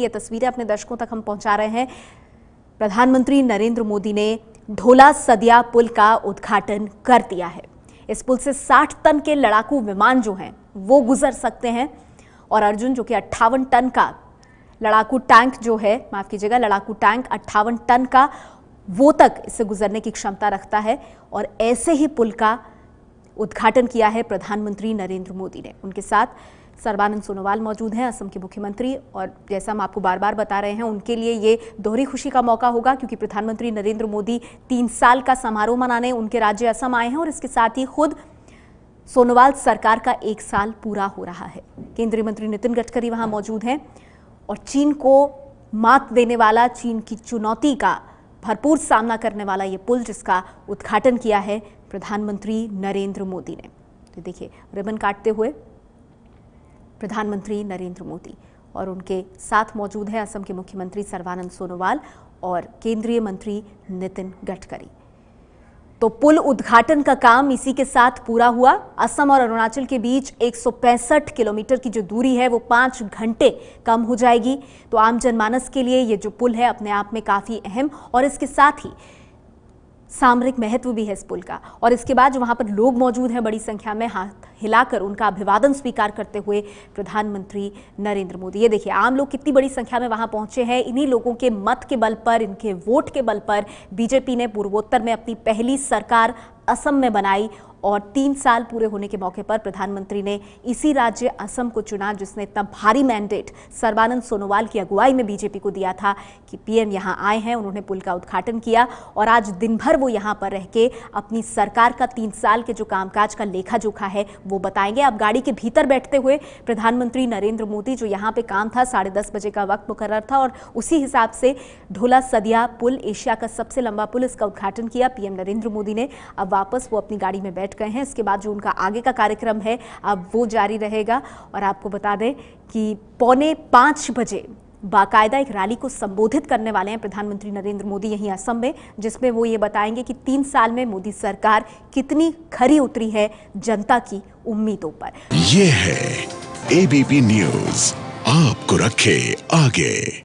ये तस्वीरें अपने दर्शकों तक हम पहुंचा रहे हैं प्रधानमंत्री नरेंद्र मोदी ने ढोला सदिया पुल का उद्घाटन कर दिया है इस पुल से 60 टन के लड़ाकू विमान जो हैं वो गुजर सकते हैं और अर्जुन जो कि अट्ठावन टन का लड़ाकू टैंक जो है माफ कीजिएगा लड़ाकू टैंक अट्ठावन टन का वो तक इससे गुजरने की क्षमता रखता है और ऐसे ही पुल का उद्घाटन किया है प्रधानमंत्री नरेंद्र मोदी ने उनके साथ सर्बानंद सोनोवाल मौजूद हैं असम के मुख्यमंत्री और जैसा हम आपको बार बार बता रहे हैं उनके लिए ये दोहरी खुशी का मौका होगा क्योंकि प्रधानमंत्री नरेंद्र मोदी तीन साल का समारोह मनाने उनके राज्य असम आए हैं और इसके साथ ही खुद सोनोवाल सरकार का एक साल पूरा हो रहा है केंद्रीय मंत्री नितिन गडकरी वहां मौजूद हैं और चीन को मात देने वाला चीन की चुनौती का भरपूर सामना करने वाला ये पुल जिसका उद्घाटन किया है प्रधानमंत्री नरेंद्र मोदी ने तो देखिए रिबन काटते हुए प्रधानमंत्री नरेंद्र मोदी और उनके साथ मौजूद हैं असम के मुख्यमंत्री सर्वानंद सोनोवाल और केंद्रीय मंत्री नितिन गडकरी तो पुल उद्घाटन का काम इसी के साथ पूरा हुआ असम और अरुणाचल के बीच एक किलोमीटर की जो दूरी है वो पांच घंटे कम हो जाएगी तो आम जनमानस के लिए ये जो पुल है अपने आप में काफ़ी अहम और इसके साथ ही सामरिक महत्व भी है इस पुल का और इसके बाद जो वहाँ पर लोग मौजूद हैं बड़ी संख्या में हाथ हिलाकर उनका अभिवादन स्वीकार करते हुए प्रधानमंत्री नरेंद्र मोदी ये देखिए आम लोग कितनी बड़ी संख्या में वहाँ पहुंचे हैं इन्हीं लोगों के मत के बल पर इनके वोट के बल पर बीजेपी ने पूर्वोत्तर में अपनी पहली सरकार असम में बनाई और तीन साल पूरे होने के मौके पर प्रधानमंत्री ने इसी राज्य असम को चुना जिसने इतना भारी मैंडेट सर्बानंद सोनोवाल की अगुवाई में बीजेपी को दिया था कि पीएम यहां आए हैं उन्होंने पुल का उद्घाटन किया और आज दिन भर वो यहां पर रह के अपनी सरकार का तीन साल के जो कामकाज का लेखा जोखा है वो बताएंगे अब गाड़ी के भीतर बैठते हुए प्रधानमंत्री नरेंद्र मोदी जो यहाँ पर काम था साढ़े दस बजे का वक्त मुकर्र था और उसी हिसाब से ढोला सदिया पुल एशिया का सबसे लंबा पुल इसका उद्घाटन किया पीएम नरेंद्र मोदी ने अब वापस वो अपनी गाड़ी में बैठ गए हैं इसके बाद जो उनका आगे का कार्यक्रम है अब वो जारी रहेगा और आपको बता दें कि पौने पाँच बजे बाकायदा एक रैली को संबोधित करने वाले हैं प्रधानमंत्री नरेंद्र मोदी यहीं असम में जिसमें वो ये बताएंगे कि तीन साल में मोदी सरकार कितनी खरी उतरी है जनता की उम्मीदों पर ये है एबीपी न्यूज आपको रखे आगे